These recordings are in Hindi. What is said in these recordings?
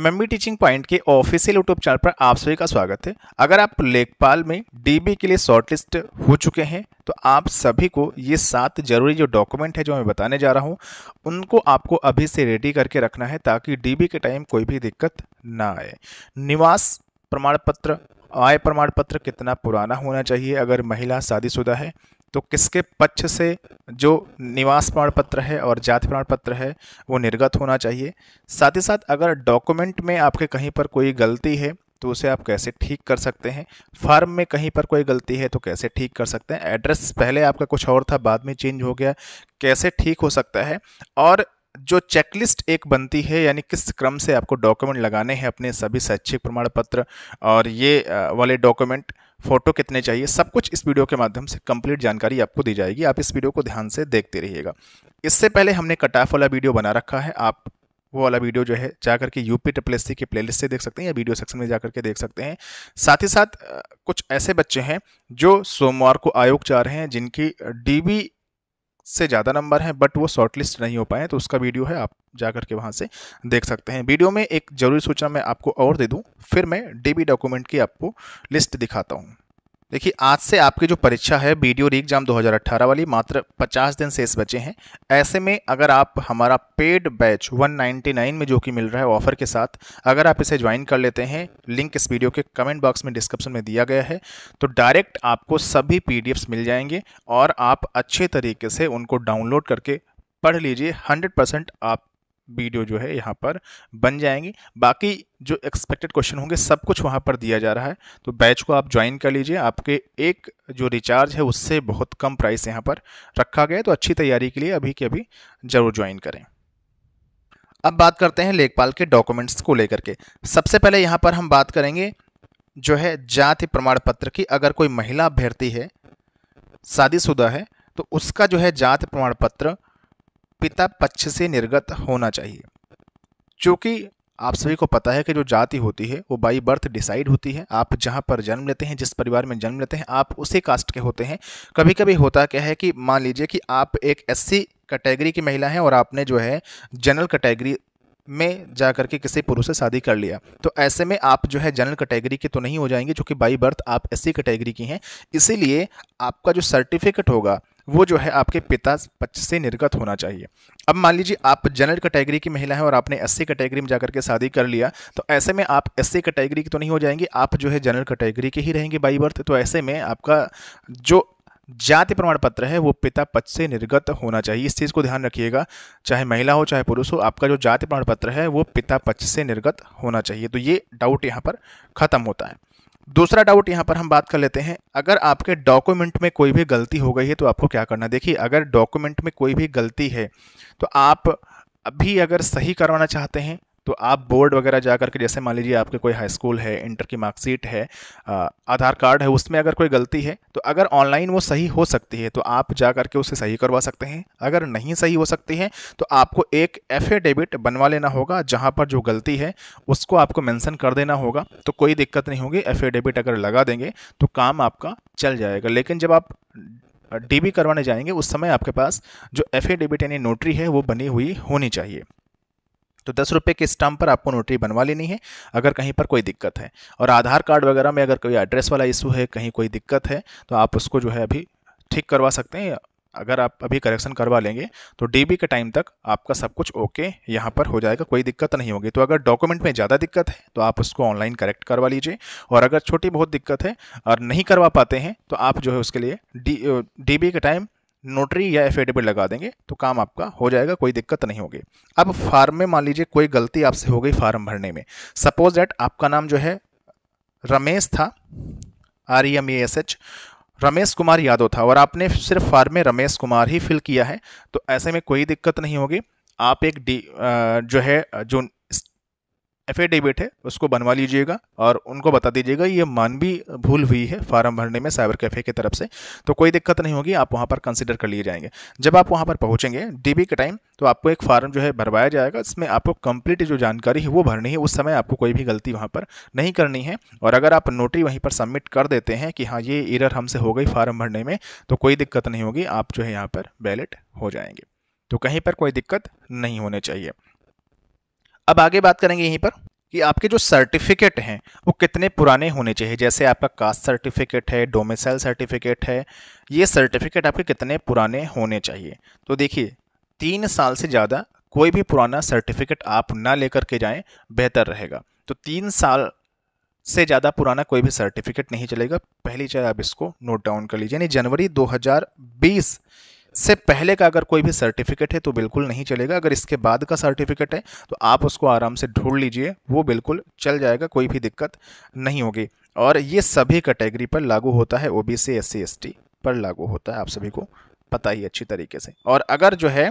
एमएमबी टीचिंग पॉइंट के ऑफिशियल यूट्यूब चैनल पर आप सभी का स्वागत है अगर आप लेखपाल में डीबी के लिए शॉर्टलिस्ट हो चुके हैं तो आप सभी को ये सात जरूरी जो डॉक्यूमेंट है जो मैं बताने जा रहा हूँ उनको आपको अभी से रेडी करके रखना है ताकि डीबी के टाइम कोई भी दिक्कत ना आए निवास प्रमाण पत्र आय प्रमाण पत्र कितना पुराना होना चाहिए अगर महिला शादीशुदा है तो किसके पक्ष से जो निवास प्रमाण पत्र है और जाति प्रमाण पत्र है वो निर्गत होना चाहिए साथ ही साथ अगर डॉक्यूमेंट में आपके कहीं पर कोई गलती है तो उसे आप कैसे ठीक कर सकते हैं फार्म में कहीं पर कोई गलती है तो कैसे ठीक कर सकते हैं एड्रेस पहले आपका कुछ और था बाद में चेंज हो गया कैसे ठीक हो सकता है और जो चेकलिस्ट एक बनती है यानी किस क्रम से आपको डॉक्यूमेंट लगाने हैं अपने सभी शैक्षिक प्रमाण पत्र और ये वाले डॉक्यूमेंट फ़ोटो कितने चाहिए सब कुछ इस वीडियो के माध्यम से कंप्लीट जानकारी आपको दी जाएगी आप इस वीडियो को ध्यान से देखते रहिएगा इससे पहले हमने कटाफ वाला वीडियो बना रखा है आप वो वाला वीडियो जो है जा करके U P triple S C के प्ले से देख सकते हैं या वीडियो सेक्शन में जा करके देख सकते हैं साथ ही साथ कुछ ऐसे बच्चे हैं जो सोमवार को आयोग जा रहे हैं जिनकी डी से ज़्यादा नंबर हैं बट वो शॉर्टलिस्ट नहीं हो पाए तो उसका वीडियो है आप जा करके वहाँ से देख सकते हैं वीडियो में एक ज़रूरी सूचना मैं आपको और दे दूँ फिर मैं डी डॉक्यूमेंट की आपको लिस्ट दिखाता हूँ देखिए आज से आपकी जो परीक्षा है बी डी एग्जाम अट्ठारह वाली मात्र 50 दिन शेष बचे हैं ऐसे में अगर आप हमारा पेड बैच 199 में जो कि मिल रहा है ऑफर के साथ अगर आप इसे ज्वाइन कर लेते हैं लिंक इस वीडियो के कमेंट बॉक्स में डिस्क्रिप्शन में दिया गया है तो डायरेक्ट आपको सभी पी मिल जाएंगे और आप अच्छे तरीके से उनको डाउनलोड करके पढ़ लीजिए परसेंट आप वीडियो जो है यहाँ पर बन जाएंगी बाकी जो एक्सपेक्टेड क्वेश्चन होंगे सब कुछ वहाँ पर दिया जा रहा है तो बैच को आप ज्वाइन कर लीजिए आपके एक जो रिचार्ज है उससे बहुत कम प्राइस यहाँ पर रखा गया है तो अच्छी तैयारी के लिए अभी के अभी ज़रूर ज्वाइन करें अब बात करते हैं लेखपाल के डॉक्यूमेंट्स को लेकर के सबसे पहले यहाँ पर हम बात करेंगे जो है जाति प्रमाण पत्र की अगर कोई महिला अभ्यर्थी है शादीशुदा है तो उसका जो है जाति प्रमाण पत्र पिता पक्ष से निर्गत होना चाहिए चूँकि आप सभी को पता है कि जो जाति होती है वो बाई बर्थ डिसाइड होती है आप जहाँ पर जन्म लेते हैं जिस परिवार में जन्म लेते हैं आप उसी कास्ट के होते हैं कभी कभी होता क्या है कि मान लीजिए कि आप एक एससी कैटेगरी की महिला हैं और आपने जो है जनरल कैटेगरी में जा करके किसी पुरुष से शादी कर लिया तो ऐसे में आप जो है जनरल कैटेगरी के तो नहीं हो जाएंगे क्योंकि बाई बर्थ आप ऐसी कैटेगरी की हैं इसीलिए आपका जो सर्टिफिकेट होगा वो जो है आपके पिता पक्ष से निर्गत होना चाहिए अब मान लीजिए आप जनरल कैटेगरी की महिला हैं और आपने एस कैटेगरी में जाकर के शादी कर लिया तो ऐसे में आप एस कैटेगरी की तो नहीं हो जाएंगे आप जो है जनरल कैटेगरी के ही रहेंगे बाई बर्थ तो ऐसे में आपका जो जाति प्रमाण पत्र है वो पिता पक्ष से निर्गत होना चाहिए इस चीज़ को ध्यान रखिएगा चाहे महिला हो चाहे पुरुष हो आपका जो जाति प्रमाण पत्र है वो पिता पक्ष से निर्गत होना चाहिए तो ये डाउट यहाँ पर ख़त्म होता है दूसरा डाउट यहाँ पर हम बात कर लेते हैं अगर आपके डॉक्यूमेंट में कोई भी गलती हो गई है तो आपको क्या करना देखिए अगर डॉक्यूमेंट में कोई भी गलती है तो आप अभी अगर सही करवाना चाहते हैं तो आप बोर्ड वगैरह जा करके जैसे मान लीजिए आपके कोई हाई स्कूल है इंटर की मार्कशीट है आधार कार्ड है उसमें अगर कोई गलती है तो अगर ऑनलाइन वो सही हो सकती है तो आप जा करके उसे सही करवा सकते हैं अगर नहीं सही हो सकती है तो आपको एक एफिडेविट बनवा लेना होगा जहाँ पर जो गलती है उसको आपको मैंसन कर देना होगा तो कोई दिक्कत नहीं होगी एफिडेविट अगर लगा देंगे तो काम आपका चल जाएगा लेकिन जब आप डीबी करवाने जाएंगे उस समय आपके पास जो एफिडेविट यानी नोटरी है वो बनी हुई होनी चाहिए तो दस रुपये के स्टाम्प पर आपको नोटरी बनवा लेनी है अगर कहीं पर कोई दिक्कत है और आधार कार्ड वगैरह में अगर कोई एड्रेस वाला इशू है कहीं कोई दिक्कत है तो आप उसको जो है अभी ठीक करवा सकते हैं अगर आप अभी करेक्शन करवा लेंगे तो डीबी के टाइम तक आपका सब कुछ ओके यहाँ पर हो जाएगा कोई दिक्कत नहीं होगी तो अगर डॉक्यूमेंट में ज़्यादा दिक्कत है तो आप उसको ऑनलाइन करेक्ट करवा लीजिए और अगर छोटी बहुत दिक्कत है और नहीं करवा पाते हैं तो आप जो है उसके लिए डी डीबी के टाइम नोटरी या एफिडेविट लगा देंगे तो काम आपका हो जाएगा कोई दिक्कत नहीं होगी अब फार्म में मान लीजिए कोई गलती आपसे हो गई फार्म भरने में सपोज डैट आपका नाम जो है रमेश था R E M A S H Ramesh Kumar Yadav था और आपने सिर्फ फार्म में रमेश कुमार ही फिल किया है तो ऐसे में कोई दिक्कत नहीं होगी आप एक डी जो है जो एफिडेविट है उसको बनवा लीजिएगा और उनको बता दीजिएगा ये मान भी भूल हुई है फार्म भरने में साइबर कैफे की तरफ से तो कोई दिक्कत नहीं होगी आप वहाँ पर कंसिडर कर लिए जाएंगे जब आप वहाँ पर पहुँचेंगे डीबी के टाइम तो आपको एक फार्म जो है भरवाया जाएगा इसमें आपको कंप्लीट जो जानकारी है वो भरनी है उस समय आपको कोई भी गलती वहाँ पर नहीं करनी है और अगर आप नोटरी वहीं पर सबमिट कर देते हैं कि हाँ ये इरर हमसे हो गई फार्म भरने में तो कोई दिक्कत नहीं होगी आप जो है यहाँ पर बैलेट हो जाएंगे तो कहीं पर कोई दिक्कत नहीं होनी चाहिए अब आगे बात करेंगे यहीं पर कि आपके जो सर्टिफिकेट हैं वो कितने पुराने होने चाहिए जैसे आपका कास्ट सर्टिफिकेट है डोमिसाइल सर्टिफिकेट है ये सर्टिफिकेट आपके कितने पुराने होने चाहिए तो देखिए तीन साल से ज़्यादा कोई भी पुराना सर्टिफिकेट आप ना लेकर के जाएं बेहतर रहेगा तो तीन साल से ज़्यादा पुराना कोई भी सर्टिफिकेट नहीं चलेगा पहली चाहे आप इसको नोट डाउन कर लीजिए यानी जनवरी दो से पहले का अगर कोई भी सर्टिफिकेट है तो बिल्कुल नहीं चलेगा अगर इसके बाद का सर्टिफिकेट है तो आप उसको आराम से ढूंढ लीजिए वो बिल्कुल चल जाएगा कोई भी दिक्कत नहीं होगी और ये सभी कैटेगरी पर लागू होता है O B C S C S T पर लागू होता है आप सभी को पता ही अच्छी तरीके से और अगर जो है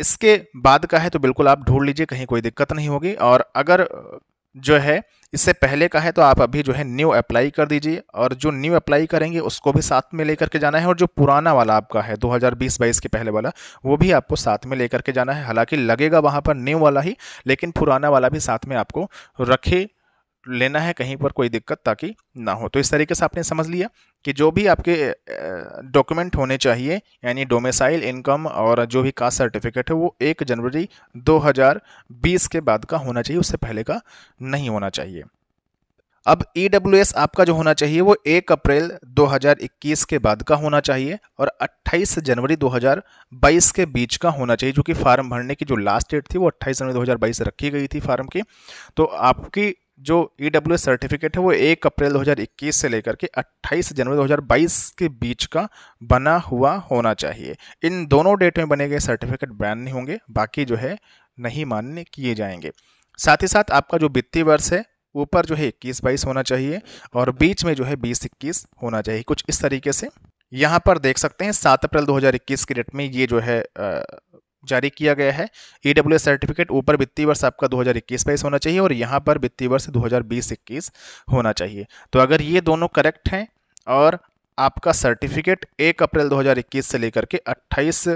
इसके बाद का है तो बिल्कुल आप ढूंढ लीजिए कहीं कोई दिक्कत नहीं होगी और अगर जो है इससे पहले का है तो आप अभी जो है न्यू अप्लाई कर दीजिए और जो न्यू अप्लाई करेंगे उसको भी साथ में लेकर के जाना है और जो पुराना वाला आपका है 2020-22 के पहले वाला वो भी आपको साथ में लेकर के जाना है हालांकि लगेगा वहाँ पर न्यू वाला ही लेकिन पुराना वाला भी साथ में आपको रखे लेना है कहीं पर कोई दिक्कत ताकि ना हो तो इस तरीके से आपने समझ लिया कि जो भी आपके डॉक्यूमेंट होने चाहिए यानी डोमेसाइल इनकम और जो भी कास्ट सर्टिफिकेट है वो एक जनवरी 2020 के बाद का होना चाहिए उससे पहले का नहीं होना चाहिए अब ई e आपका जो होना चाहिए वो एक अप्रैल 2021 के बाद का होना चाहिए और 28 जनवरी 2022 के बीच का होना चाहिए जो कि फार्म भरने की जो लास्ट डेट थी वो 28 जनवरी 2022 रखी गई थी फार्म की तो आपकी जो ई डब्ल्यू सर्टिफिकेट है वो एक अप्रैल 2021 से लेकर के 28 जनवरी 2022 के बीच का बना हुआ होना चाहिए इन दोनों डेट में बने गए सर्टिफिकेट बैन नहीं होंगे बाकी जो है नहीं मान्य किए जाएंगे साथ ही साथ आपका जो वित्तीय वर्ष है ऊपर जो है इक्कीस बाईस होना चाहिए और बीच में जो है बीस इक्कीस होना चाहिए कुछ इस तरीके से यहाँ पर देख सकते हैं सात अप्रैल 2021 की डेट में ये जो है जारी किया गया है ई सर्टिफिकेट ऊपर वित्तीय वर्ष आपका 2021 बाईस होना चाहिए और यहाँ पर वित्तीय वर्ष 2020-21 होना चाहिए तो अगर ये दोनों करेक्ट हैं और आपका सर्टिफिकेट 1 अप्रैल 2021 से लेकर के 28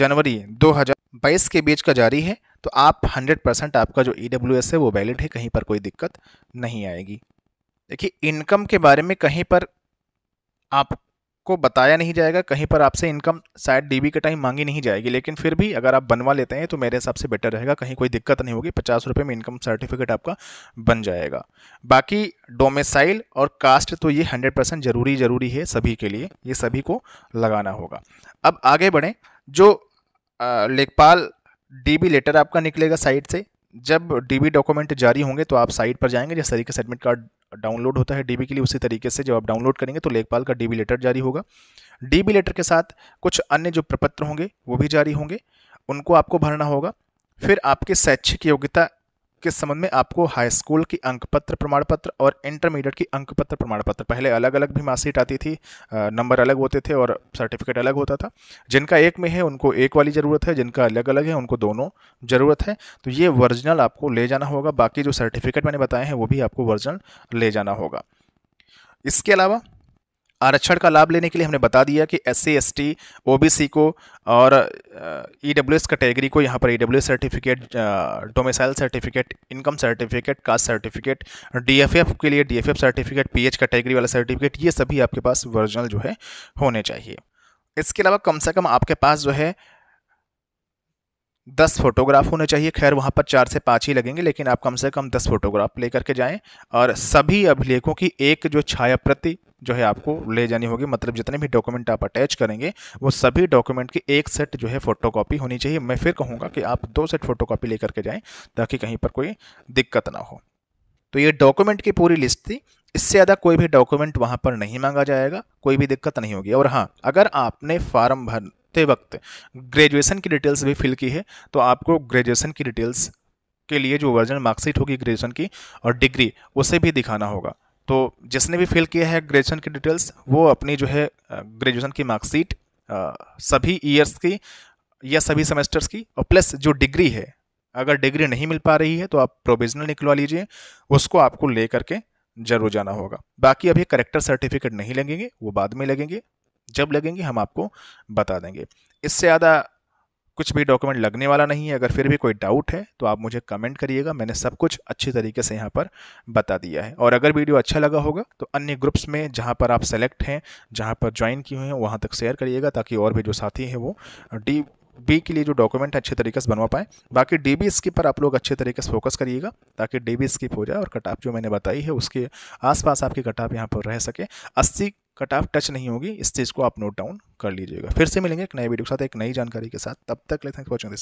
जनवरी 2022 के बीच का जारी है तो आप 100 परसेंट आपका जो ई है वो वैलिड है कहीं पर कोई दिक्कत नहीं आएगी देखिए इनकम के बारे में कहीं पर आप आपको बताया नहीं जाएगा कहीं पर आपसे इनकम साइड डीबी के टाइम मांगी नहीं जाएगी लेकिन फिर भी अगर आप बनवा लेते हैं तो मेरे हिसाब से बेटर रहेगा कहीं कोई दिक्कत नहीं होगी पचास रुपये में इनकम सर्टिफिकेट आपका बन जाएगा बाकी डोमेसाइल और कास्ट तो ये हंड्रेड परसेंट ज़रूरी ज़रूरी है सभी के लिए ये सभी को लगाना होगा अब आगे बढ़ें जो लेखपाल डीबी लेटर आपका निकलेगा साइट से जब डीबी डॉक्यूमेंट जारी होंगे तो आप साइट पर जाएंगे जिस तरीके से एडमिट कार्ड डाउनलोड होता है डीबी के लिए उसी तरीके से जब आप डाउनलोड करेंगे तो लेखपाल का डीबी लेटर जारी होगा डीबी लेटर के साथ कुछ अन्य जो प्रपत्र होंगे वो भी जारी होंगे उनको आपको भरना होगा फिर आपके शैक्षिक योग्यता के संबंध में आपको हाई स्कूल की अंक पत्र प्रमाण पत्र और इंटरमीडिएट की अंक पत्र प्रमाण पत्र पहले अलग अलग भी मार्कशीट आती थी नंबर अलग होते थे और सर्टिफिकेट अलग होता था जिनका एक में है उनको एक वाली ज़रूरत है जिनका अलग अलग है उनको दोनों ज़रूरत है तो ये वर्जिनल आपको ले जाना होगा बाकी जो सर्टिफिकेट मैंने बताए हैं वो भी आपको वर्जिनल ले जाना होगा इसके अलावा आरक्षण का लाभ लेने के लिए हमने बता दिया कि S C S T O B C को और ई डब्ल्यू एस कैटेगरी को यहाँ पर E W certificate domicile certificate income certificate caste certificate D F F के लिए D F F certificate P H category वाला सर्टिफिकेट ये सभी आपके पास वर्जनल जो है होने चाहिए इसके अलावा कम से कम आपके पास जो है दस फोटोग्राफ होने चाहिए खैर वहाँ पर चार से पाँच ही लगेंगे लेकिन आप कम से कम दस फोटोग्राफ ले करके जाएं और सभी अभिलेखों की एक जो छाया प्रति जो है आपको ले जानी होगी मतलब जितने भी डॉक्यूमेंट आप अटैच करेंगे वो सभी डॉक्यूमेंट की एक सेट जो है फोटोकॉपी होनी चाहिए मैं फिर कहूँगा कि आप दो सेट फोटोकॉपी ले करके जाएँ ताकि कहीं पर कोई दिक्कत ना हो तो ये डॉक्यूमेंट की पूरी लिस्ट थी इससे ज़्यादा कोई भी डॉक्यूमेंट वहाँ पर नहीं मांगा जाएगा कोई भी दिक्कत नहीं होगी और हाँ अगर आपने फार्म भर करते वक्त ग्रेजुएशन की डिटेल्स भी फिल की है तो आपको ग्रेजुएशन की डिटेल्स के लिए जो वर्जन मार्कशीट होगी ग्रेजुएशन की और डिग्री उसे भी दिखाना होगा तो जिसने भी फिल किया है ग्रेजुएशन की डिटेल्स वो अपनी जो है ग्रेजुएशन की मार्कशीट सभी ईयर्स की या सभी सेमेस्टर्स की और प्लस जो डिग्री है अगर डिग्री नहीं मिल पा रही है तो आप प्रोविजनल निकलवा लीजिए उसको आपको ले करके जरूर जाना होगा बाकी अभी करेक्टर सर्टिफिकेट नहीं लगेंगे वो बाद में लगेंगे जब लगेंगी हम आपको बता देंगे इससे ज़्यादा कुछ भी डॉक्यूमेंट लगने वाला नहीं है अगर फिर भी कोई डाउट है तो आप मुझे कमेंट करिएगा मैंने सब कुछ अच्छी तरीके से यहाँ पर बता दिया है और अगर वीडियो अच्छा लगा होगा तो अन्य ग्रुप्स में जहाँ पर आप सेलेक्ट हैं जहाँ पर ज्वाइन किए हुए हैं वहाँ तक शेयर करिएगा ताकि और भी जो साथी हैं वो डी बी के लिए जो डॉक्यूमेंट अच्छे तरीके से बनवा पाएँ बाकी डी बी स्किप पर आप लोग अच्छे तरीके से फोकस करिएगा ताकि डी बी स्किप हो जाए और कटाप जो मैंने बताई है उसके आसपास आपकी कटाप यहाँ पर रह सके अस्सी कट ऑफ टच नहीं होगी इस चीज़ को आप नोट डाउन कर लीजिएगा फिर से मिलेंगे एक नए वीडियो के साथ एक नई जानकारी के साथ तब तक ले थैंक्स वॉचिंग